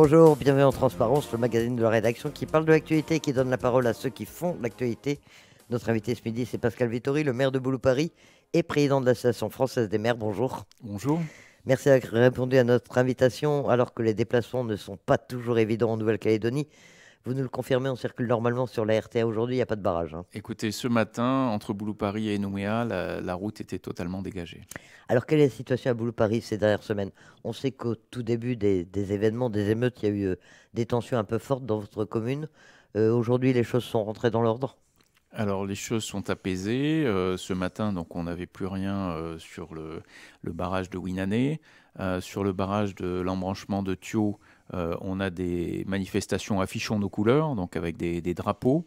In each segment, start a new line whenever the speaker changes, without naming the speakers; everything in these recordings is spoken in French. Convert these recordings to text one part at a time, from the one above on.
Bonjour, bienvenue en Transparence, le magazine de la rédaction qui parle de l'actualité et qui donne la parole à ceux qui font l'actualité. Notre invité ce midi, c'est Pascal Vittori, le maire de Boulou-Paris et président de l'Association française des maires. Bonjour. Bonjour. Merci d'avoir répondu à notre invitation alors que les déplacements ne sont pas toujours évidents en Nouvelle-Calédonie. Vous nous le confirmez, on circule normalement sur la RTA aujourd'hui, il n'y a pas de barrage. Hein. Écoutez, ce matin, entre Boulou-Paris et Nouméa, la, route était totalement dégagée. Alors, quelle est la situation à Boulou-Paris ces dernières semaines On sait qu'au tout début des, événements, des émeutes, il y a eu euh, des tensions un peu fortes dans votre commune. Euh, aujourd'hui, les choses sont rentrées dans l'ordre alors
les choses sont apaisées. Euh, ce matin, donc on n'avait plus rien sur le, barrage de Winané, sur le barrage de l'embranchement de Thio. Euh, on a des manifestations affichant nos couleurs, donc avec des, drapeaux.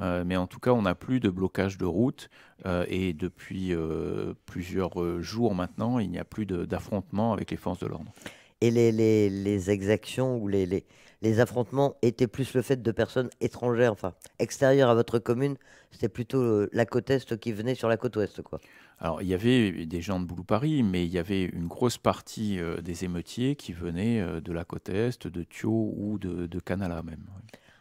Euh, mais en tout cas, on n'a plus de blocage de route. Euh, et depuis plusieurs jours maintenant, il n'y a plus d'affrontement avec les forces de l'ordre.
Et les, exactions ou les, les affrontements étaient plus le fait de personnes étrangères, enfin extérieures à votre commune. C'était plutôt euh, la côte est qui venait sur la côte ouest, quoi.
Alors, il y avait des gens de Boulou-Paris, mais il y avait une grosse partie euh, des émeutiers qui venaient euh, de la côte est, de Thio ou
de, Canala même.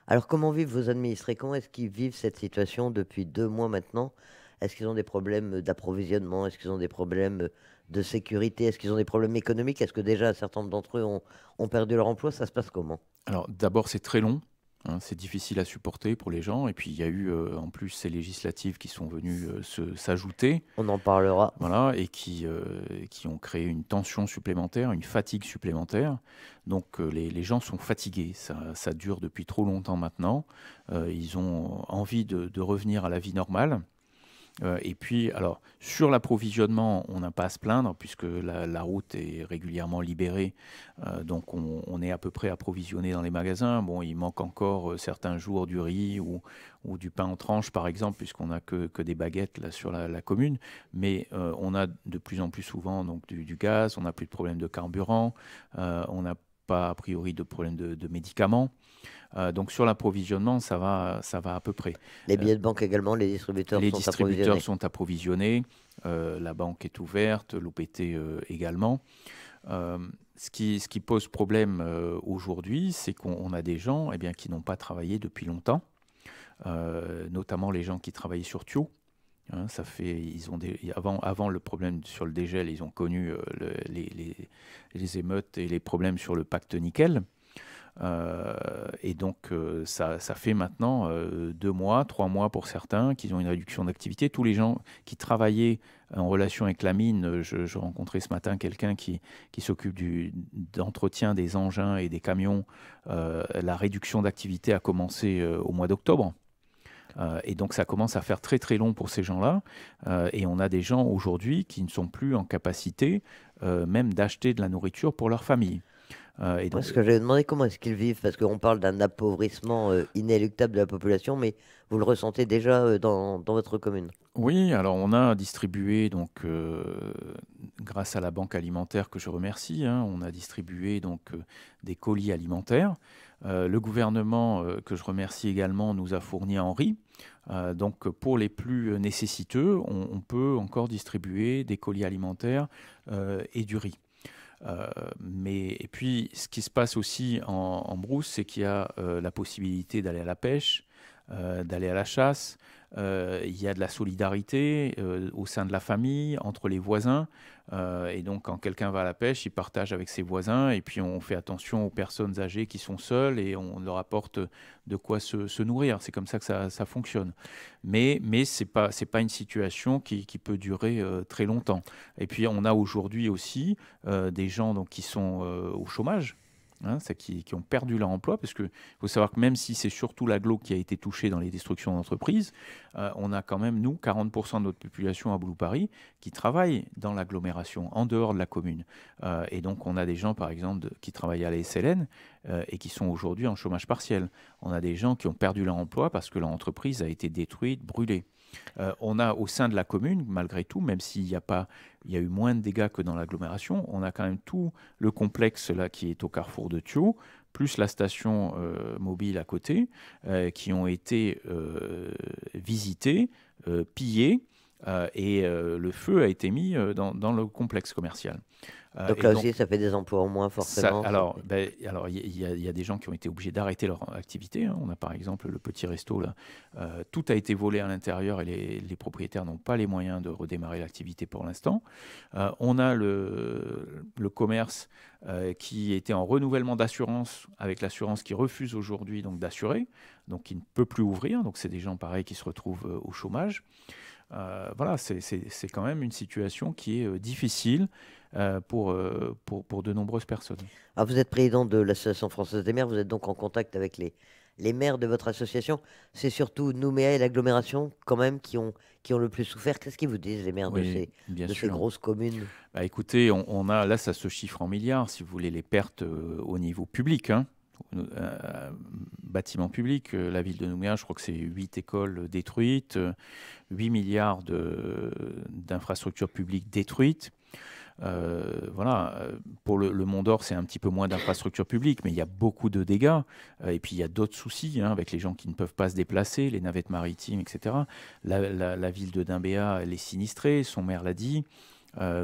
Alors, comment vivent vos administrés Comment est-ce qu'ils vivent cette situation depuis deux mois maintenant Est-ce qu'ils ont des problèmes d'approvisionnement Est-ce qu'ils ont des problèmes de sécurité Est-ce qu'ils ont des problèmes économiques Est-ce que déjà certains d'entre eux ont, perdu leur emploi Ça se passe comment Alors
d'abord, c'est très long. Hein, c'est difficile à supporter pour les gens. Et puis il y a eu euh, en plus ces législatives qui sont venues euh, s'ajouter. On en parlera. Voilà, et qui, euh, qui ont créé une tension supplémentaire, une fatigue supplémentaire. Donc les, les, gens sont fatigués. Ça, dure depuis trop longtemps maintenant. ils ont envie de, de revenir à la vie normale. Euh, et puis, alors, sur l'approvisionnement, on n'a pas à se plaindre puisque la, route est régulièrement libérée. Euh, donc, on, est à peu près approvisionné dans les magasins. Bon, il manque encore euh, certains jours du riz ou, du pain en tranche, par exemple, puisqu'on n'a que, des baguettes sur la, commune. Mais on a de plus en plus souvent du, gaz, on n'a plus de problème de carburant, on n'a pas a priori de problème de médicaments. Euh, donc sur l'approvisionnement, ça va, ça va à peu près. Les billets euh, de banque également, les distributeurs les sont approvisionnés. distributeurs sont approvisionnés, euh, la banque est ouverte, l'OPT également. Ce qui, ce, qui, pose problème aujourd'hui, c'est qu'on a des gens et eh bien, qui n'ont pas travaillé depuis longtemps, notamment les gens qui travaillaient sur Thio. Hein, ça fait, ils ont des, avant, avant le problème sur le dégel, ils ont connu les, émeutes et les problèmes sur le pacte nickel. Euh, et donc, euh, ça, fait maintenant euh, deux mois, trois mois pour certains qui ont une réduction d'activité. Tous les gens qui travaillaient en relation avec la mine, je, rencontrais ce matin quelqu'un qui, s'occupe d'entretien des engins et des camions. la réduction d'activité a commencé au mois d'octobre. et donc ça commence à faire très très long pour ces gens-là. et on a des gens aujourd'hui qui ne sont plus en capacité
même d'acheter de la nourriture pour leur famille. Euh, Parce que j'avais demandé comment est-ce qu'ils vivent, parce qu'on parle d'un appauvrissement euh, inéluctable de la population, mais vous le ressentez déjà euh, dans, votre commune.
Oui, alors on a distribué, donc, euh, grâce à la banque alimentaire que je remercie, hein, on a distribué donc, des colis alimentaires. le gouvernement, que je remercie également, nous a fourni un riz. donc pour les plus nécessiteux, on, peut encore distribuer des colis alimentaires et du riz. Euh, mais, et puis, ce qui se passe aussi en, en brousse, c'est qu'il y a euh, la possibilité d'aller à la pêche, euh, d'aller à la chasse. Euh, il y a de la solidarité euh, au sein de la famille, entre les voisins. et donc, quand quelqu'un va à la pêche, il partage avec ses voisins. Et puis, on fait attention aux personnes âgées qui sont seules et on leur apporte de quoi se, nourrir. C'est comme ça que ça, fonctionne. Mais, mais ce n'est pas, une situation qui, peut durer très longtemps. Et puis, on a aujourd'hui aussi des gens qui sont au chômage Hein, qui, ont perdu leur emploi, parce qu'il faut savoir que même si c'est surtout l'aglo qui a été touché dans les destructions d'entreprises, euh, on a quand même, nous, 40% de notre population à Boulou-Paris qui travaille dans l'agglomération, en dehors de la commune. Euh, et donc, on a des gens, par exemple, qui travaillent à la SLN euh, et qui sont aujourd'hui en chômage partiel. On a des gens qui ont perdu leur emploi parce que leur entreprise a été détruite, brûlée. Euh, on a au sein de la commune, malgré tout, même s'il n'y a pas, il y a eu moins de dégâts que dans l'agglomération, on a quand même tout le complexe là qui est au carrefour de Thio, plus la station euh, mobile à côté, euh, qui ont été visités, pillés. Euh, et euh, le feu a été mis euh, dans, le complexe commercial. donc là aussi, ça fait des emplois au moins, forcément. Ça, alors, ben, il y, a des gens qui ont été obligés d'arrêter leur activité. Hein. On a par exemple le petit resto, là. tout a été volé à l'intérieur et les, propriétaires n'ont pas les moyens de redémarrer l'activité pour l'instant. on a le, commerce qui était en renouvellement d'assurance avec l'assurance qui refuse aujourd'hui d'assurer, donc qui ne peut plus ouvrir. Donc c'est des gens pareils qui se retrouvent au chômage. Euh, voilà, c'est quand même une situation qui est euh, difficile euh,
pour, pour, pour, de nombreuses personnes. Ah, vous êtes président de l'Association française des maires, vous êtes donc en contact avec les, les maires de votre association, c'est surtout Nouméa et l'agglomération quand même qui ont, qui ont le plus souffert. Qu'est-ce qu'ils vous disent les maires de, ces, grosses communes
bah Écoutez, on, a là, ça se chiffre en milliards, si vous voulez, les pertes au niveau public. Hein bâtiments publics. Euh, la ville de Nouméa, je crois que c'est 8 écoles euh, détruites, 8 euh, milliards d'infrastructures publiques détruites. voilà, pour le, Mont d'Or, c'est un petit peu moins d'infrastructures publiques, mais il y a beaucoup de dégâts. et puis il y a d'autres soucis hein, avec les gens qui ne peuvent pas se déplacer, les navettes maritimes, etc. La, ville de Dimbéa, elle est sinistrée, son maire l'a dit.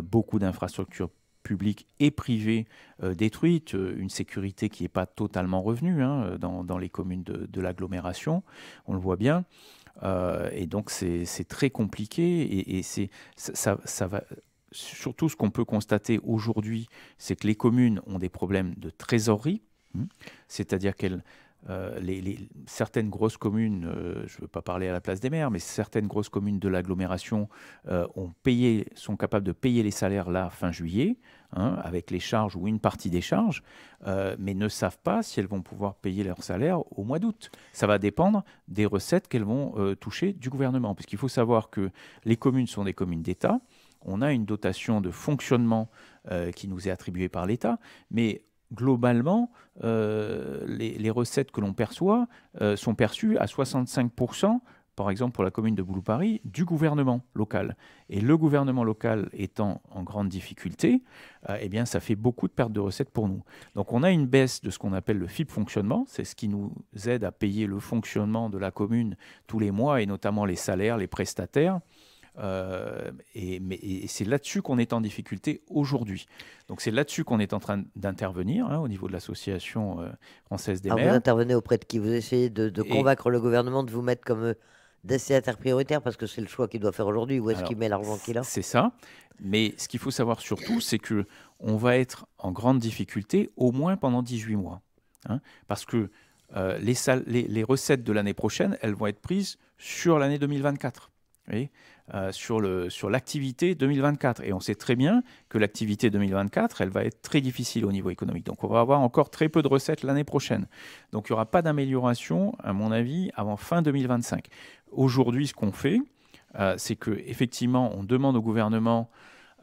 beaucoup d'infrastructures publique et privées euh, détruites, détruite, euh, une sécurité qui n'est pas totalement revenue hein, dans, les communes de, l'agglomération, on le voit bien. Euh, et donc c'est très compliqué et, c'est ça, va surtout ce qu'on peut constater aujourd'hui, c'est que les communes ont des problèmes de trésorerie, mmh. c'est-à-dire que certaines grosses communes, je ne veux pas parler à la place des maires, mais certaines grosses communes de l'agglomération ont payé, sont capables de payer les salaires là fin juillet, Hein, avec les charges ou une partie des charges, euh, mais ne savent pas si elles vont pouvoir payer leur salaire au mois d'août. Ça va dépendre des recettes qu'elles vont euh, toucher du gouvernement, puisqu'il faut savoir que les communes sont des communes d'État. On a une dotation de fonctionnement euh, qui nous est attribuée par l'État, mais globalement, les, recettes que l'on perçoit sont perçues à 65 par exemple pour la commune de Boulou-Paris, du gouvernement local. Et le gouvernement local étant en grande difficulté, euh, eh bien, ça fait beaucoup de pertes de recettes pour nous. Donc on a une baisse de ce qu'on appelle le FIP fonctionnement, c'est ce qui nous aide à payer le fonctionnement de la commune tous les mois, et notamment les salaires, les prestataires. Euh, et, c'est là-dessus qu'on est en difficulté aujourd'hui. Donc c'est là-dessus qu'on est en train d'intervenir hein, au niveau de l'association euh, française des Alors ah, maires. Vous
intervenez auprès de qui Vous essayez de, convaincre le gouvernement de vous mettre comme destinataire prioritaire parce que c'est le choix qu'il doit faire aujourd'hui. Où est-ce qu'il met l'argent qu'il a
C'est ça. Mais ce qu'il faut savoir surtout, c'est que on va être en grande difficulté au moins pendant 18 mois. Hein, parce que euh, les, les, les recettes de l'année prochaine, elles vont être prises sur l'année 2024. Euh, sur l'activité 2024. Et on sait très bien que l'activité 2024, elle va être très difficile au niveau économique. Donc on va avoir encore très peu de recettes l'année prochaine. Donc il n'y aura pas d'amélioration, à mon avis, avant fin 2025. Aujourd'hui, ce qu'on fait, euh, c'est qu'effectivement, on demande au gouvernement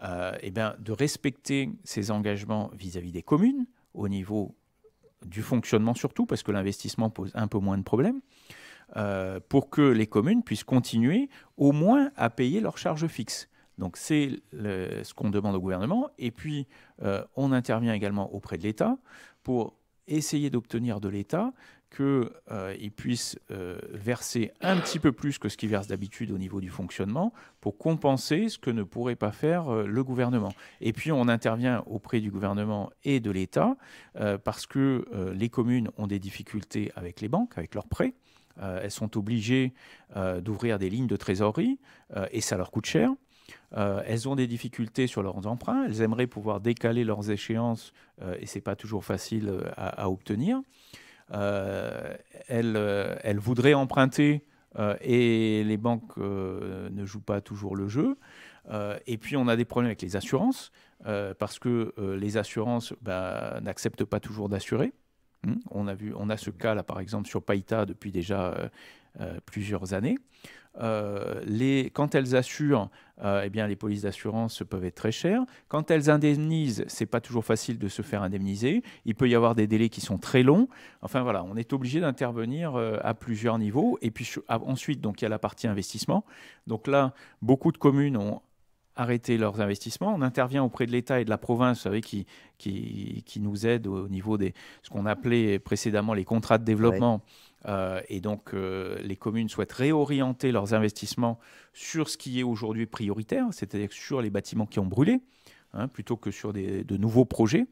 euh, eh de respecter ses engagements vis à -vis des communes, au niveau du fonctionnement surtout, parce que l'investissement pose un peu moins de problèmes. Euh, pour que les communes puissent continuer au moins à payer leurs charges fixes. Donc c'est ce qu'on demande au gouvernement. Et puis, euh, on intervient également auprès de l'État pour essayer d'obtenir de l'État qu'il euh, puisse verser un petit peu plus que ce qu'il verse d'habitude au niveau du fonctionnement pour compenser ce que ne pourrait pas faire le gouvernement. Et puis on intervient auprès du gouvernement et de l'État parce que les communes ont des difficultés avec les banques, avec leurs prêts. Euh, elles sont obligées euh, d'ouvrir des lignes de trésorerie euh, et ça leur coûte cher. elles ont des difficultés sur leurs emprunts, elles aimeraient pouvoir décaler leurs échéances et ce n'est pas toujours facile à, obtenir. Elles, voudraient emprunter et les banques ne jouent pas toujours le jeu. et puis on a des problèmes avec les assurances parce que les assurances bah, n'acceptent pas toujours d'assurer. Hmm, on a, vu, on a ce cas là par exemple sur Païta depuis déjà euh, euh, plusieurs années. Euh, quand elles assurent, eh bien, les polices d'assurance peuvent être très chères. Quand elles indemnisent, c'est pas toujours facile de se faire indemniser. Il peut y avoir des délais qui sont très longs. Enfin voilà, on est obligé d'intervenir à plusieurs niveaux. Et puis ah, ensuite, donc il y a la partie investissement. Donc là, beaucoup de communes ont arrêter leurs investissements. On intervient auprès de l'État et de la province, vous savez, qui, qui, nous aident au niveau des ce qu'on appelait précédemment les contrats de développement. Euh, et donc, euh, les communes souhaitent réorienter leurs investissements sur ce qui est aujourd'hui prioritaire, c'est-à-dire sur les bâtiments qui ont brûlé, hein, plutôt que sur de nouveaux
projets.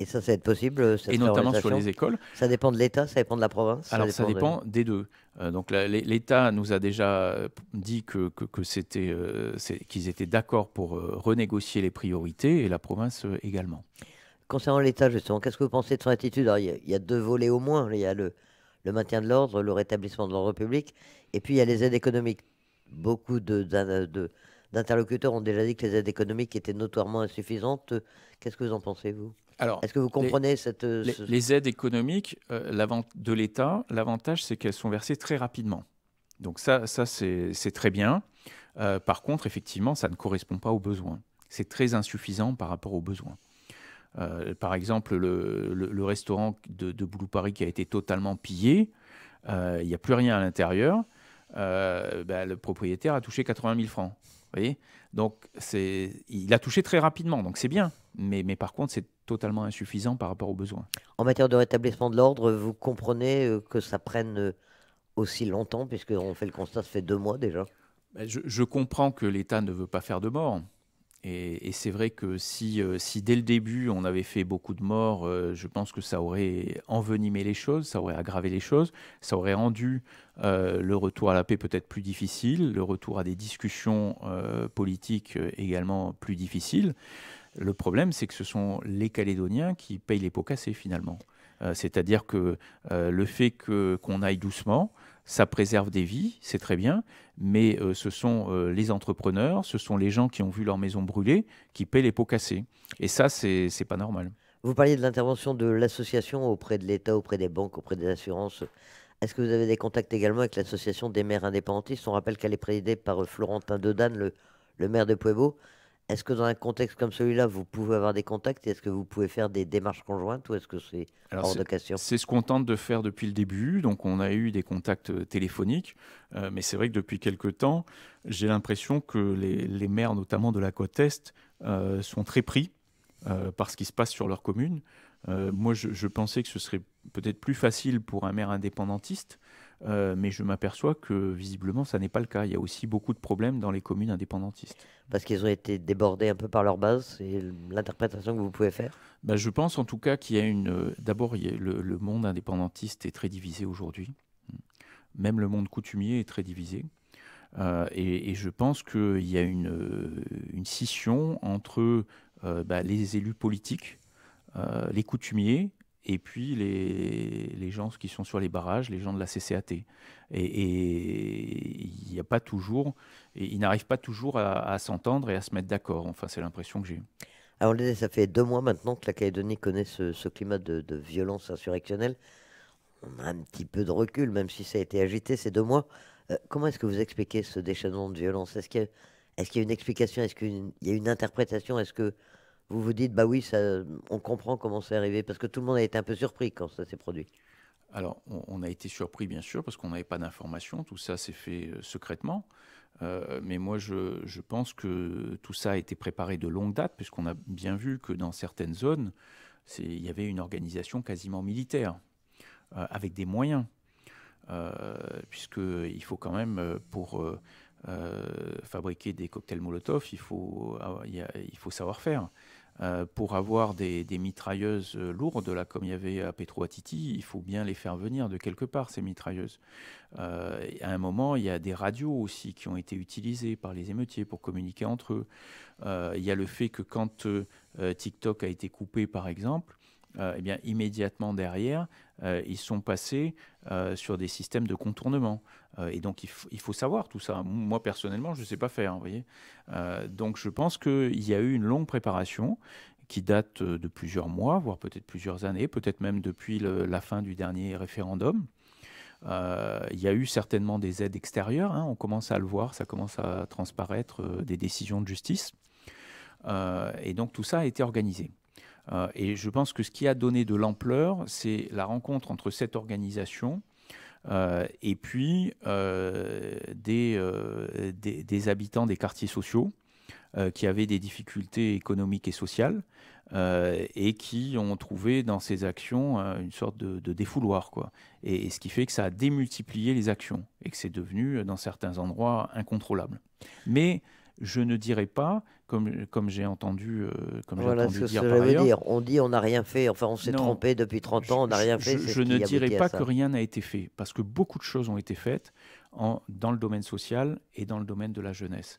Et ça, ça va être possible euh, Et notamment sur les écoles. Ça dépend de l'État, ça dépend de la province Alors, ça dépend,
des deux. Euh, donc, l'État nous a déjà euh, dit que, qu'ils étaient d'accord pour renégocier les priorités et la province
également. Concernant l'État, justement, qu'est-ce que vous pensez de son attitude il y, a deux volets au moins. Il y a le, le maintien de l'ordre, le rétablissement de l'ordre public, et puis il y a les aides économiques. Beaucoup d'interlocuteurs ont déjà dit que les aides économiques étaient notoirement insuffisantes. Qu'est-ce que vous en pensez, vous est-ce que vous comprenez cette euh, les,
aides économiques euh, de l'État L'avantage, c'est qu'elles sont versées très rapidement. Donc ça, ça c'est très bien. Euh, par contre, effectivement, ça ne correspond pas aux besoins. C'est très insuffisant par rapport aux besoins. par exemple, le, restaurant de, de, Boulou Paris qui a été totalement pillé, il n'y a plus rien à l'intérieur. Ben, le propriétaire a touché 80 000 francs. Vous voyez donc il a touché très rapidement, donc c'est bien. Mais, mais par contre, c'est totalement insuffisant par rapport aux besoins.
En matière de rétablissement de l'ordre, vous comprenez euh, que ça prenne euh, aussi longtemps, on fait le constat, ça fait deux mois déjà ben, Je, comprends que l'État ne veut pas faire de morts. Et, c'est vrai que euh, si,
dès le début on avait fait beaucoup de morts, je pense que ça aurait envenimé les choses, ça aurait aggravé les choses, ça aurait rendu le retour à la paix peut-être plus difficile, le retour à des discussions politiques également plus difficiles. Le problème, c'est que ce sont les Calédoniens qui payent les pots cassés finalement. Euh, c'est-à-dire que euh, le fait qu'on aille doucement, ça préserve des vies, c'est très bien, mais euh, ce sont les entrepreneurs, ce sont les gens qui ont vu leur maison brûler qui paient les pots cassés. Et ça, c'est pas normal.
Vous parliez de l'intervention de l'association auprès de l'État, auprès des banques, auprès des assurances. Est-ce que vous avez des contacts également avec l'association des maires indépendantistes On rappelle qu'elle est présidée par Florentin Dedane, le, maire de Pueblo. Est-ce que dans un contexte comme celui-là, vous pouvez avoir des contacts Est-ce que vous pouvez faire des démarches conjointes ou est-ce que c'est hors de question C'est
ce qu'on tente de faire depuis le début. Donc, on a eu des contacts euh, téléphoniques. Euh, mais c'est vrai que depuis quelques temps, j'ai l'impression que les, maires, notamment de la côte Est, euh, sont très pris par ce qui se passe sur leur commune. moi, je pensais que ce serait peut-être plus facile pour un maire indépendantiste euh, mais je m'aperçois que visiblement, ça n'est pas le cas. Il y a aussi beaucoup de problèmes dans les communes indépendantistes. Parce qu'ils ont été débordés un peu par leur base, c'est l'interprétation que vous pouvez faire ben, Je pense en tout cas qu'il y a une... Euh, d'abord, le, monde indépendantiste est très divisé aujourd'hui. Hmm. Même le monde coutumier est très divisé. Euh, et, je pense qu'il y a une, une scission entre ben, les élus politiques, les coutumiers et puis les, gens qui sont sur les barrages, les gens de la CCAT. Et il n'y a pas toujours, et ils n'arrivent pas toujours à, s'entendre et à se mettre d'accord. Enfin, c'est l'impression que j'ai
Alors, ça fait deux mois maintenant que la Calédonie connaît ce, climat de, violence insurrectionnelle. On a un petit peu de recul, même si ça a été agité ces deux mois. Euh, comment est-ce que vous expliquez ce déchaînement de violence Est-ce qu'il y, a une explication Est-ce qu'il y a une interprétation Est-ce que vous vous dites, bah oui, ça, on comprend comment c'est arrivé, parce que tout le monde a été un peu surpris quand ça s'est produit. Alors, on, a été surpris, bien sûr, parce qu'on n'avait pas d'informations, tout ça s'est fait euh, secrètement. Euh,
mais moi, je, pense que tout ça a été préparé de longue date, puisqu'on a bien vu que dans certaines zones, il y avait une organisation quasiment militaire, euh, avec des moyens. puisqu'il faut quand même, pour euh, fabriquer des cocktails Molotov, il faut, ah, il faut savoir faire. Euh, pour avoir des, mitrailleuses euh, lourdes, comme il y avait à Petro Atiti, il faut bien les faire venir de quelque part, ces mitrailleuses. à un moment, il y a des radios aussi qui ont été utilisées par les émeutiers pour communiquer entre eux. il y a le fait que quand TikTok a été coupé, par exemple, eh bien, immédiatement derrière, euh, ils sont passés euh, sur des systèmes de contournement. Euh, et donc, il, faut savoir tout ça. Moi, personnellement, je ne sais pas faire. Vous voyez donc, je pense qu'il y a eu une longue préparation qui date de plusieurs mois, voire peut-être plusieurs années, peut-être même depuis la fin du dernier référendum. il y a eu certainement des aides extérieures, hein. on commence à le voir, ça commence à transparaître des décisions de justice. et donc tout ça a été organisé. Euh, et je pense que ce qui a donné de l'ampleur, c'est la rencontre entre cette organisation euh, et puis euh, des, habitants des quartiers sociaux qui avaient des difficultés économiques et sociales et qui ont trouvé dans ces actions une sorte de, défouloir. Quoi. Et, et, ce qui fait que ça a démultiplié les actions et que c'est devenu, dans certains endroits, incontrôlable. Mais je ne dirais pas, comme, comme j'ai entendu, euh, comme voilà ce dire que par ailleurs, dire.
On dit on n'a rien fait, enfin on s'est trompé depuis 30 ans, on n'a rien fait. Je, ne dirais pas que rien
n'a été fait, parce que beaucoup de choses ont été faites dans le domaine social et dans le domaine de la jeunesse.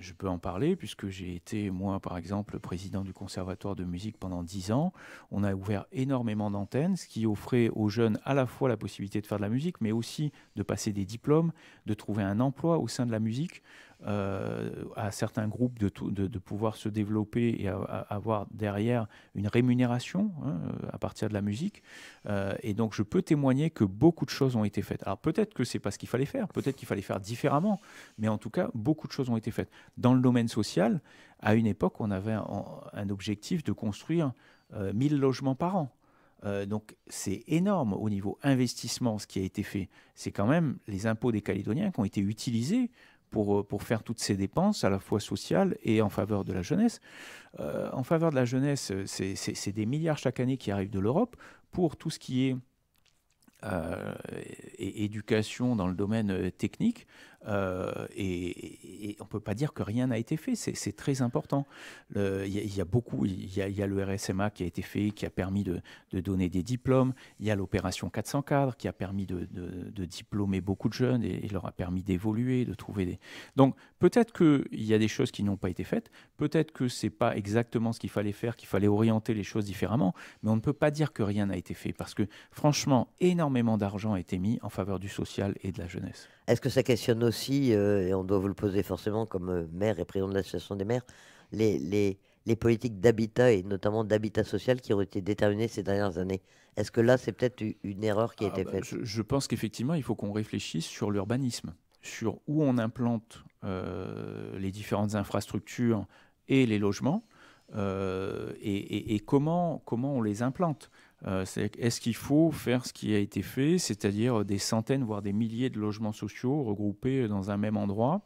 Je peux en parler puisque j'ai été, moi, par exemple, président du conservatoire de musique pendant 10 ans. On a ouvert énormément d'antennes, ce qui offrait aux jeunes à la fois la possibilité de faire de la musique, mais aussi de passer des diplômes, de trouver un emploi au sein de la musique. Euh, à certains groupes de, pouvoir se développer et avoir derrière une rémunération hein, à partir de la musique. Euh, et donc je peux témoigner que beaucoup de choses ont été faites. Alors peut-être que c'est pas ce qu'il fallait faire, peut-être qu'il fallait faire différemment, mais en tout cas beaucoup de choses ont été faites. Dans le domaine social, à une époque, on avait un, un objectif de construire 1000 euh, logements par an donc c'est énorme au niveau investissement ce qui a été fait. C'est quand même les impôts des Calédoniens qui ont été utilisés euh, pour, faire toutes ces dépenses, à la fois sociales et en faveur de la jeunesse. Euh, en faveur de la jeunesse, c'est des milliards chaque année qui arrivent de l'Europe pour tout ce qui est euh, éducation dans le domaine technique, euh, et, on ne peut pas dire que rien n'a été fait. C'est très important. Il y, a beaucoup. Il y, a le RSMA qui a été fait, qui a permis de, donner des diplômes. Il y a l'opération 400 cadres qui a permis de, diplômer beaucoup de jeunes et, leur a permis d'évoluer, de trouver des. Donc peut-être qu'il y a des choses qui n'ont pas été faites. Peut-être que c'est pas exactement ce qu'il fallait faire, qu'il fallait orienter les choses différemment. Mais on ne peut pas dire que rien n'a été fait parce que franchement, énormément
d'argent a été mis en faveur du social et de la jeunesse. Est-ce que ça questionne aussi, euh, et on doit vous le poser forcément comme euh, maire et président de l'association des maires, les, politiques d'habitat et notamment d'habitat social qui ont été déterminées ces dernières années Est-ce que là, c'est peut-être une erreur qui a ah été bah, faite je, pense qu'effectivement, il faut qu'on réfléchisse sur l'urbanisme, sur
où on implante euh, les différentes infrastructures et les logements. et, et, comment, comment on les implante. Euh, est-ce qu'il faut faire ce qui a été fait, c'est-à-dire des centaines, voire des milliers de logements sociaux regroupés dans un même endroit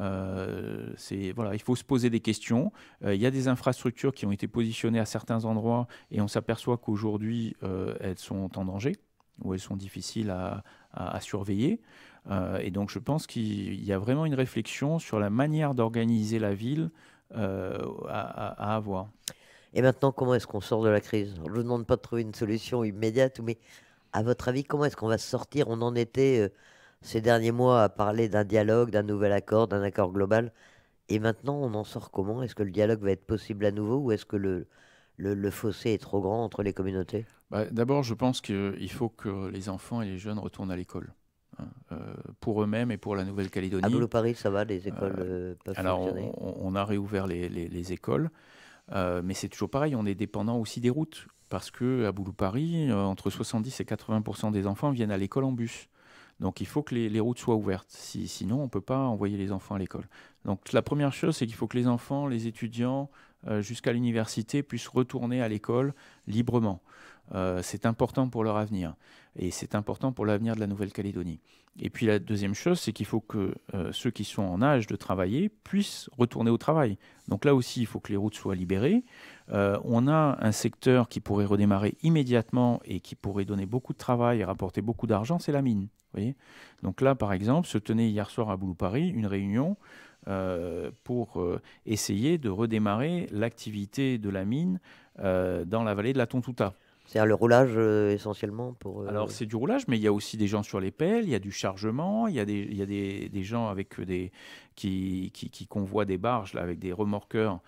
euh, voilà, il faut se poser des questions. Euh, il y a des infrastructures qui ont été positionnées à certains endroits et on s'aperçoit qu'aujourd'hui elles sont en danger ou elles sont difficiles à, surveiller. et donc je pense qu'il y a vraiment une réflexion
sur la manière d'organiser la ville à, à avoir. Et maintenant, comment est-ce qu'on sort de la crise Je ne vous demande pas de trouver une solution immédiate, mais à votre avis, comment est-ce qu'on va sortir On en était euh, ces derniers mois à parler d'un dialogue, d'un nouvel accord, d'un accord global. Et maintenant, on en sort comment Est-ce que le dialogue va être possible à nouveau ou est-ce que le, fossé est trop grand entre les communautés
bah, D'abord, je pense qu'il faut que les enfants et les jeunes retournent à l'école. Hein. Euh, pour eux-mêmes et pour la Nouvelle-Calédonie. À Boulot-Paris, ça va, les écoles euh, peuvent Alors, on, a réouvert les, les écoles. Euh, mais c'est toujours pareil, on est dépendant aussi des routes. Parce que à Boulou-Paris, euh, entre 70 et 80 des enfants viennent à l'école en bus. Donc il faut que les, routes soient ouvertes. sinon, on ne peut pas envoyer les enfants à l'école. Donc la première chose, c'est qu'il faut que les enfants, les étudiants, euh, jusqu'à l'université, puissent retourner à l'école librement. Euh, c'est important pour leur avenir et c'est important pour l'avenir de la Nouvelle-Calédonie. Et puis la deuxième chose, c'est qu'il faut que euh, ceux qui sont en âge de travailler puissent retourner au travail. Donc là aussi, il faut que les routes soient libérées. Euh, on a un secteur qui pourrait redémarrer immédiatement et qui pourrait donner beaucoup de travail et rapporter beaucoup d'argent, c'est la mine. Voyez Donc là, par exemple, se tenait hier soir à Boulou-Paris une réunion pour essayer de redémarrer l'activité de la mine dans la vallée de la Tontouta. C'est-à-dire le roulage euh, essentiellement pour. Euh, Alors c'est du roulage, mais il y a aussi des gens sur les pelles, il y a du chargement, il y a des, il y a des, des gens avec euh, des, qui, qui, convoient des barges là, avec des remorqueurs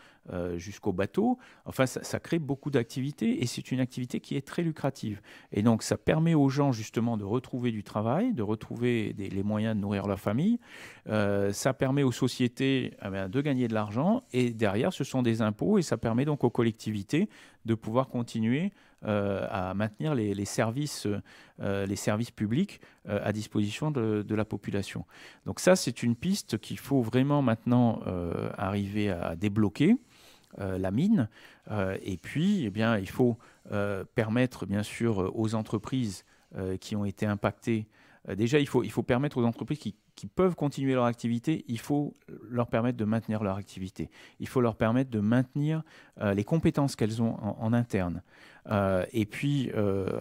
jusqu'au bateau. Enfin, ça, crée beaucoup d'activités et c'est une activité qui est très lucrative. Et donc ça permet aux gens justement de retrouver du travail, de retrouver des, les moyens de nourrir leur famille. ça permet aux sociétés ah ben, de gagner de l'argent et derrière ce sont des impôts et ça permet donc aux collectivités de pouvoir continuer euh, à maintenir les, services, euh, les services publics euh, à disposition de, la population. Donc ça, c'est une piste qu'il faut vraiment maintenant arriver à débloquer. la mine. et puis, eh bien, il faut permettre, bien sûr, aux entreprises qui ont été impactées euh, déjà, il faut, il faut permettre aux entreprises qui, peuvent continuer leur activité, il faut leur permettre de maintenir leur activité. Il faut leur permettre de maintenir euh, les compétences qu'elles ont en, interne. Euh, et puis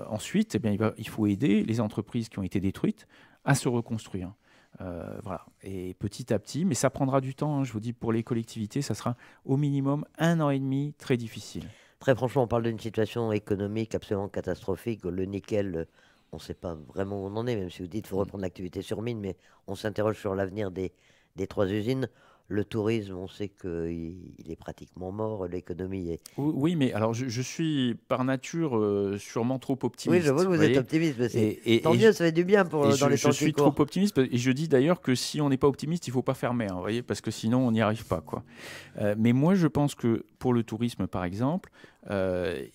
ensuite, eh bien, il, faut aider les entreprises qui ont été détruites à se reconstruire. voilà, et petit à petit, mais ça
prendra du temps. Hein, je vous dis, pour les collectivités, ça sera au minimum un an et demi très difficile. Très franchement, on parle d'une situation économique absolument catastrophique. Le nickel on ne sait pas vraiment où on en est, même si vous dites qu'il faut mm. reprendre l'activité sur mine, mais on s'interroge sur l'avenir des, trois usines. Le tourisme, on sait qu'il est pratiquement mort, l'économie est... Oui, mais
alors je, suis par nature euh, sûrement trop optimiste. Oui, je vois que vous, êtes optimiste, tant mieux, ça fait du bien pour, euh, dans les temps Je suis trop optimiste, et je dis d'ailleurs que si on n'est pas optimiste, il ne faut pas fermer, voyez, parce que sinon on n'y arrive pas. Quoi. Euh, mais moi, je pense que pour le tourisme, par exemple, euh,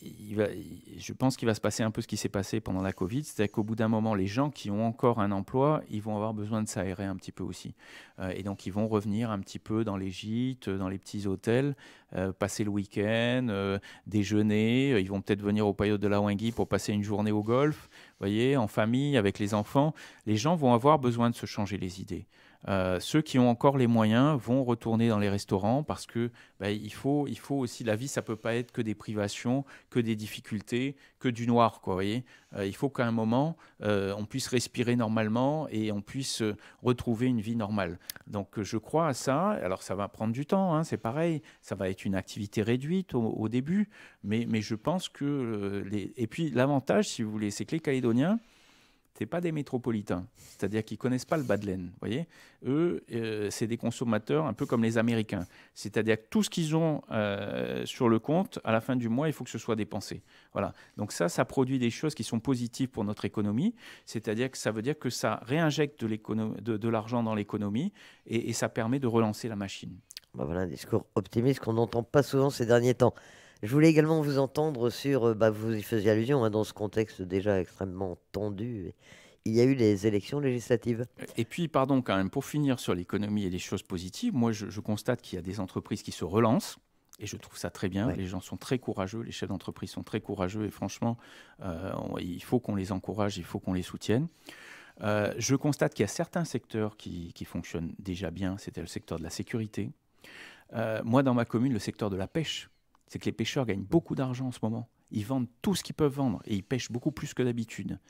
je pense qu'il va se passer un peu ce qui s'est passé pendant la Covid, c'est-à-dire qu'au bout d'un moment, les gens qui ont encore un emploi, ils vont avoir besoin de s'aérer un petit peu aussi. Euh, et donc, ils vont revenir un petit peu dans les gîtes, dans les petits hôtels, euh, passer le week-end, déjeuner. Ils vont peut-être venir au paillot de la Wangui pour passer une journée au golf, voyez, en famille, avec les enfants. Les gens vont avoir besoin de se changer les idées. Euh, ceux qui ont encore les moyens vont retourner dans les restaurants parce que bah, il, faut, il faut aussi, la vie, ça peut pas être que des privations, que des difficultés, que du noir. Quoi, voyez euh, il faut qu'à un moment, euh, on puisse respirer normalement et on puisse retrouver une vie normale. Donc je crois à ça. Alors ça va prendre du temps, hein, c'est pareil. Ça va être une activité réduite au, début, mais, mais je pense que... Et puis l'avantage, si vous voulez, c'est que les Calédoniens c'est pas des métropolitains, c'est-à-dire qu'ils connaissent pas le bas de Voyez, eux, euh, c'est des consommateurs un peu comme les Américains, c'est-à-dire que tout ce qu'ils ont euh, sur le compte à la fin du mois, il faut que ce soit dépensé. Voilà. Donc ça, ça produit des choses qui sont positives pour notre économie, c'est-à-dire que ça veut dire que ça réinjecte de, de, l'argent dans l'économie et, ça permet de relancer la machine.
Bah voilà un discours optimiste qu'on n'entend pas souvent ces derniers temps. Je voulais également vous entendre sur, euh, bah, vous y faisiez allusion, hein, dans ce contexte déjà extrêmement tendu, il y a eu les élections législatives. Et puis, pardon, quand
même, pour finir sur l'économie et les choses positives, moi, je, constate qu'il y a des entreprises qui se relancent. Et je trouve ça très bien. Les gens sont très courageux, les chefs d'entreprise sont très courageux. Et franchement, euh, il faut qu'on les encourage, il faut qu'on les soutienne. Euh, je constate qu'il y a certains secteurs qui, fonctionnent déjà bien. C'était le secteur de la sécurité. moi, dans ma commune, le secteur de la pêche c'est que les pêcheurs gagnent beaucoup d'argent en ce moment. Ils vendent tout ce qu'ils peuvent vendre et ils pêchent beaucoup plus que d'habitude.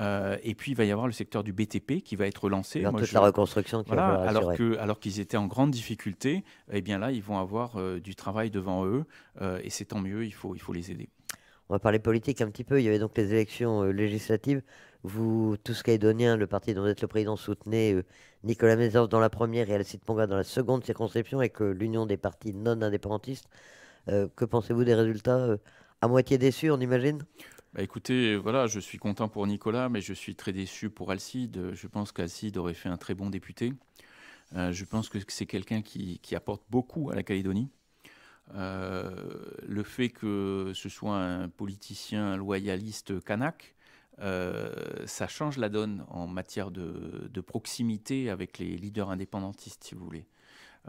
Euh, et puis il va y avoir le secteur du BTP qui va être lancé. Moi, toute la reconstruction. Qui alors que alors qu'ils étaient en grande difficulté, eh bien là ils vont avoir euh, du travail devant eux euh, et c'est tant mieux. Il faut il
faut les aider. On va parler politique un petit peu. Il y avait donc les élections législatives. Vous tous caïdoniens, le parti dont vous êtes le président, soutenez Nicolas Mézor dans la première et Alcide Ponga dans la seconde circonscription avec l'Union des partis non indépendantistes euh, que pensez-vous des résultats euh, À moitié déçu, on imagine
bah, écoutez, voilà, je suis content pour Nicolas, mais je suis très déçu pour Alcide. Je pense qu'Alcide aurait fait un très bon député. Euh, je pense que c'est quelqu'un qui, apporte beaucoup à la Calédonie. le fait que ce soit un politicien loyaliste kanak, ça change la donne en matière de proximité avec les leaders indépendantistes, si vous voulez.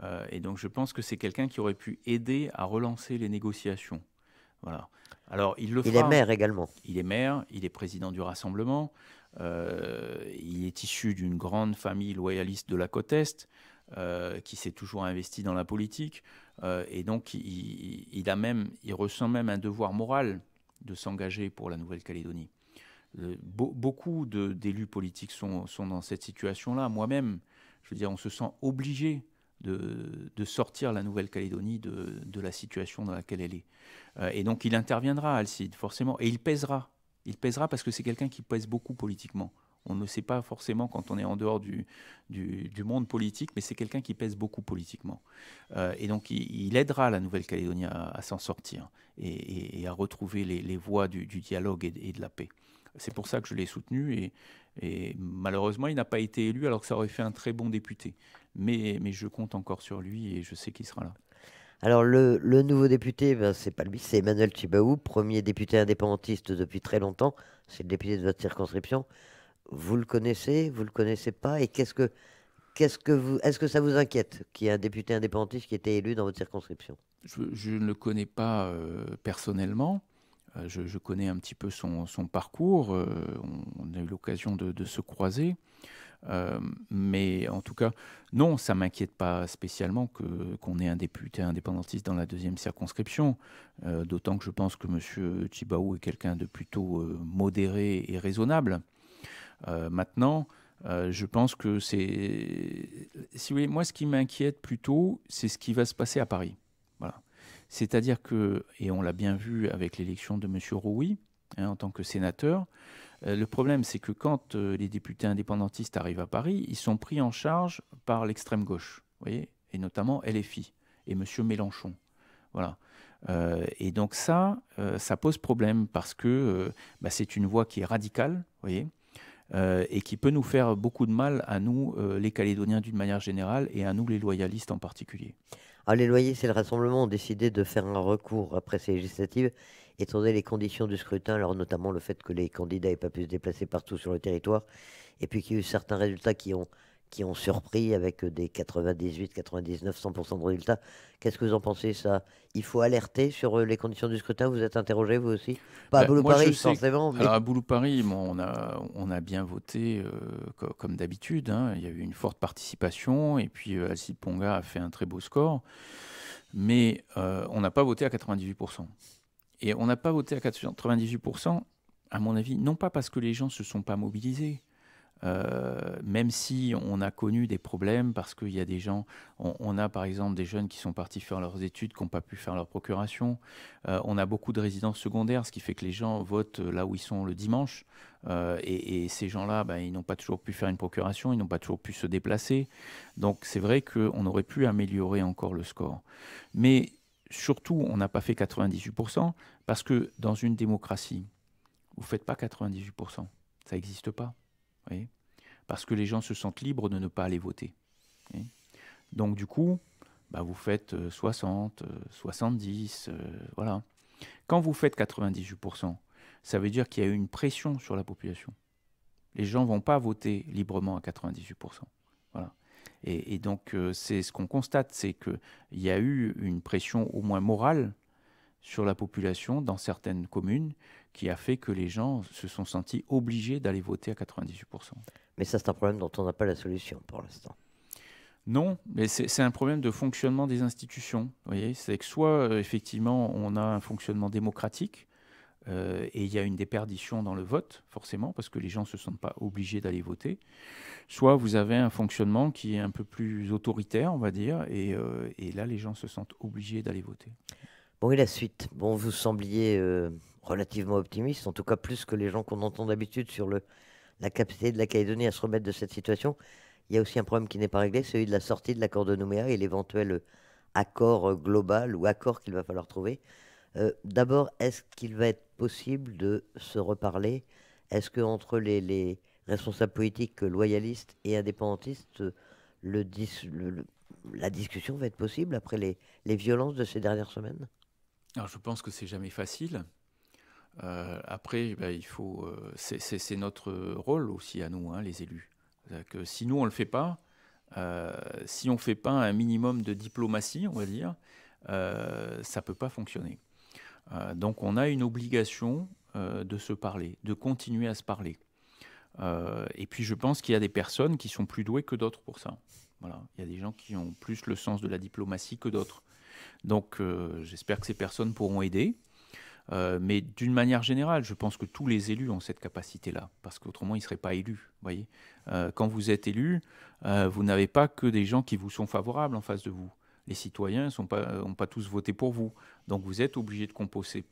Euh, et donc je pense que c'est quelqu'un qui aurait pu aider à relancer les négociations. Voilà. Alors il le Il est maire également. Il est maire, il est président du rassemblement. Euh, il est issu d'une grande famille loyaliste de la côte Est. Euh, qui s'est toujours investi dans la politique et donc il, a même il ressent même un devoir moral de s'engager pour la Nouvelle-Calédonie. beaucoup d'élus politiques sont, sont, dans cette situation-là. Moi-même, je veux dire, on se sent obligé de, sortir la Nouvelle-Calédonie de, la situation dans laquelle elle est. Euh, et donc il interviendra, Alcide, forcément, et il pèsera. Il pèsera parce que c'est quelqu'un qui pèse beaucoup politiquement. On ne le sait pas forcément quand on est en dehors du, monde politique, mais c'est quelqu'un qui pèse beaucoup politiquement. Euh, et donc, il, aidera la Nouvelle-Calédonie à, s'en sortir et, à retrouver les, voies du, dialogue et de la paix. C'est pour ça que je l'ai soutenu et, malheureusement, il n'a pas été élu alors que ça aurait fait un très bon député. Mais, je compte encore
sur lui et je sais qu'il sera là. Alors le, nouveau député, ben, c'est pas lui, c'est Emmanuel Chibaou, premier député indépendantiste depuis très longtemps. C'est le député de votre circonscription. Vous le connaissez, vous le connaissez pas, et qu'est-ce que, qu'est-ce que vous, est-ce que ça vous inquiète qu'il y ait un député indépendantiste qui été élu dans votre circonscription
je, ne le connais pas euh, personnellement. Euh, je, connais un petit peu son, parcours, euh, on, a eu l'occasion de, se croiser. Euh, mais en tout cas, non, ça m'inquiète pas spécialement que qu'on ait un député indépendantiste dans la deuxième circonscription. D'autant que je pense que M. Thibault est quelqu'un de plutôt modéré et raisonnable. maintenant, je pense que c'est, si vous moi, ce qui m'inquiète plutôt, c'est ce qui va se passer à Paris. Voilà. C'est-à-dire que, et on l'a bien vu avec l'élection de M. Rouy, hein, en tant que sénateur, euh, le problème c'est que quand euh, les députés indépendantistes arrivent à Paris, ils sont pris en charge par l'extrême gauche, et notamment LFI et M. Mélenchon. Voilà. Euh, et donc ça, ça pose problème parce que bah, c'est une voie qui est radicale, voyez, et qui peut nous faire beaucoup de mal à nous, les Calédoniens d'une manière générale, et à nous, les loyalistes en
particulier. Ah, les loyers, c'est le rassemblement, ont décidé de faire un recours après ces législatives, étant donné les conditions du scrutin, alors notamment le fait que les candidats n'aient pas pu se déplacer partout sur le territoire, et puis qu'il y a eu certains résultats qui ont qui ont surpris avec des 98, 99, 100% de résultats. Qu'est-ce que vous en pensez, ça Il faut alerter sur euh, les conditions du scrutin Vous êtes interrogé, vous aussi Pas à ben, Boulou-Paris, forcément. Alors, à
Boulou-Paris, on, a, on a bien voté euh, comme d'habitude. Hein. Il y a eu une forte participation. Et puis, euh, Alcide Ponga a fait un très beau score. Mais on n'a pas voté à 98%. Et on n'a pas voté à 98%, à mon avis, non pas parce que les gens ne se sont pas mobilisés. Euh, même si on a connu des problèmes parce qu'il y a des gens, on, a par exemple des jeunes qui sont partis faire leurs études, qui n'ont pas pu faire leur procuration. Euh, on a beaucoup de résidences secondaires, ce qui fait que les gens votent là où ils sont le dimanche. Euh, et, ces gens-là, ben, ils n'ont pas toujours pu faire une procuration, ils n'ont pas toujours pu se déplacer. Donc c'est vrai qu'on aurait pu améliorer encore le score. Mais surtout, on n'a pas fait 98%, parce que dans une démocratie, vous ne faites pas 98%. Ça n'existe pas. Vous voyez parce que les gens se sentent libres de ne pas aller voter. Eh. Donc du coup, bah, vous faites 60, euh, 70, euh, euh, voilà. Quand vous faites 98%, ça veut dire qu'il y a eu une pression sur la population. Les gens ne vont pas voter librement à 98%. Et, donc, c'est ce qu'on constate, c'est qu'il y a eu une pression au moins morale sur la population dans certaines communes qui a fait que les gens se sont sentis obligés d'aller voter à 98%.
Mais ça, c'est un problème dont on n'a pas la solution pour l'instant. Non, mais c'est
un problème de fonctionnement des institutions. Vous voyez, c'est que soit euh, effectivement on a un fonctionnement démocratique euh, et il y a une déperdition dans le vote, forcément, parce que les gens ne se sentent pas obligés d'aller voter. Soit vous avez un fonctionnement qui est un peu plus autoritaire, on va dire,
et, euh, là les gens se sentent obligés d'aller voter. Bon, et la suite Bon, vous sembliez relativement optimiste, en tout cas plus que les gens qu'on entend d'habitude sur le la capacité de la Calédonie à se remettre de cette situation. Il y a aussi un problème qui n'est pas réglé, celui de la sortie de l'accord de Nouméa et l'éventuel euh, accord euh, global ou accord qu'il va falloir trouver. Euh, d'abord, est-ce qu'il va être possible de se reparler Est-ce qu'entre les, les responsables politiques loyalistes et indépendantistes, la discussion va être possible après les, violences de ces dernières semaines Alors je pense
que c'est jamais facile. Euh, après, bah, il faut, euh, c'est notre rôle aussi à nous, hein, les élus. Que si nous on le fait pas, euh, si on fait pas un minimum de diplomatie, on va dire, ça peut pas fonctionner. donc on a une obligation de se parler, de continuer à se parler. et puis je pense qu'il y a des personnes qui sont plus douées que d'autres pour ça. Voilà, il y a des gens qui ont plus le sens de la diplomatie que d'autres. Donc j'espère que ces personnes pourront aider. Euh, mais d'une manière générale, je pense que tous les élus ont cette capacité-là, parce qu'autrement, ils ne seraient pas élus. Voyez euh, quand vous êtes élu, euh, vous n'avez pas que des gens qui vous sont favorables en face de vous. Les citoyens n'ont pas, pas tous voté pour vous. Donc vous êtes obligé de composer,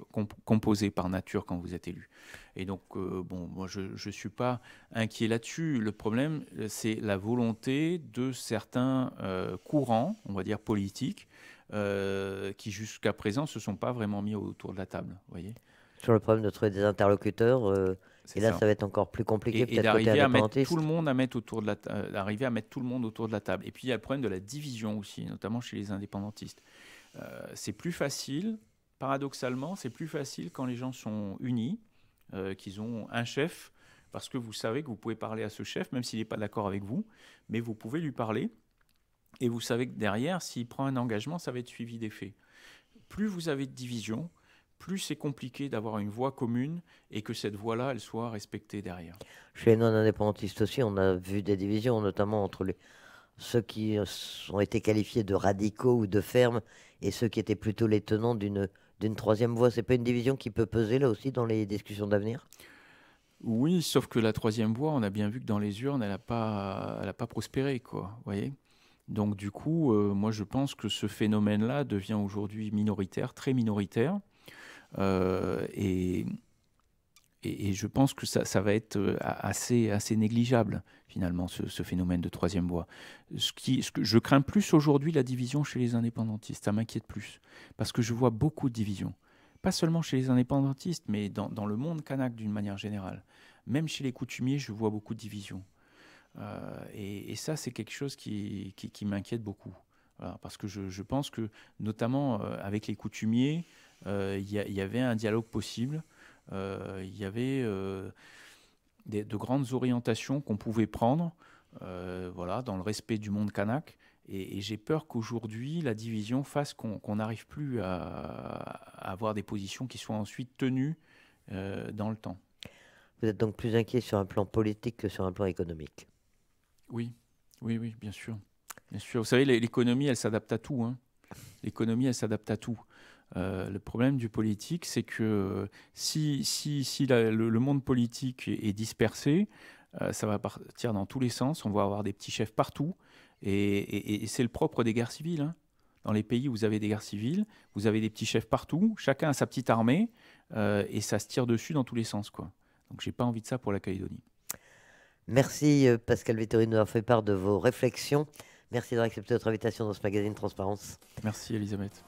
par nature quand vous êtes élu. Et donc, bon, moi, je ne suis pas inquiet là-dessus. Le problème, c'est la volonté de certains courants, on va dire politiques, euh, qui jusqu'à présent se sont pas vraiment mis autour de la table. Voyez
Sur le problème de trouver des interlocuteurs, euh, et là ça. va être encore plus compliqué. d'arriver à mettre
tout le monde à mettre autour de la euh, d'arriver à mettre tout le monde autour de la table. Et puis il y a le problème de la division aussi, notamment chez les indépendantistes. c'est plus facile, paradoxalement, c'est plus facile quand les gens sont unis, qu'ils ont un chef, parce que vous savez que vous pouvez parler à ce chef, même s'il n'est pas d'accord avec vous, mais vous pouvez lui parler et vous savez que derrière, s'il prend un engagement, ça va être suivi des faits. Plus vous avez de division, plus c'est compliqué d'avoir une voix commune et que cette voix-là, elle soit respectée derrière.
Chez les non-indépendantistes aussi, on a vu des divisions, notamment entre les, ceux qui ont été qualifiés de radicaux ou de fermes et ceux qui étaient plutôt les tenants d'une d'une troisième voie. C'est pas une division qui peut peser là aussi dans les discussions d'avenir Oui, sauf que la troisième voie, on a bien vu
que dans les urnes, elle n'a pas, pas prospéré, quoi. Voyez donc du coup, euh, moi je pense que ce phénomène-là devient aujourd'hui minoritaire, très minoritaire. Euh, et, je pense que ça, va être euh, assez, assez négligeable finalement, ce, phénomène de troisième voie. Ce, qui, que je crains plus aujourd'hui la division chez les indépendantistes, ça m'inquiète plus, parce que je vois beaucoup de divisions. Pas seulement chez les indépendantistes, mais dans, dans le monde kanak d'une manière générale. Même chez les coutumiers, je vois beaucoup de divisions. Euh, et, ça, c'est quelque chose qui, m'inquiète beaucoup. parce que je, pense que, notamment euh, avec les coutumiers, euh, il y, avait un dialogue possible. Il y avait des, de grandes orientations qu'on pouvait prendre, voilà, dans le respect du monde kanak. Et, j'ai peur qu'aujourd'hui, la division fasse qu'on n'arrive plus à, avoir des positions qui soient ensuite
tenues dans le temps. Vous êtes donc plus inquiet sur un plan politique que sur un plan économique oui, oui, oui, bien sûr.
Vous savez, l'économie, elle s'adapte à tout. Hein. L'économie, elle s'adapte à tout. Euh, le problème du politique, c'est que euh, si, si, si le, monde politique est dispersé, euh, ça va partir dans tous les sens. On va avoir des petits chefs partout. Et, c'est le propre des guerres civiles. Hein. Dans les pays où vous avez des guerres civiles, vous avez des petits chefs partout. Chacun a sa petite armée.
et ça se tire dessus dans tous les sens. Quoi. Donc j'ai pas envie de ça pour la Calédonie. Merci euh, Pascal Vettori de fait part de vos réflexions. Merci d'avoir accepté notre invitation dans ce magazine Transparence.
Merci Elisabeth.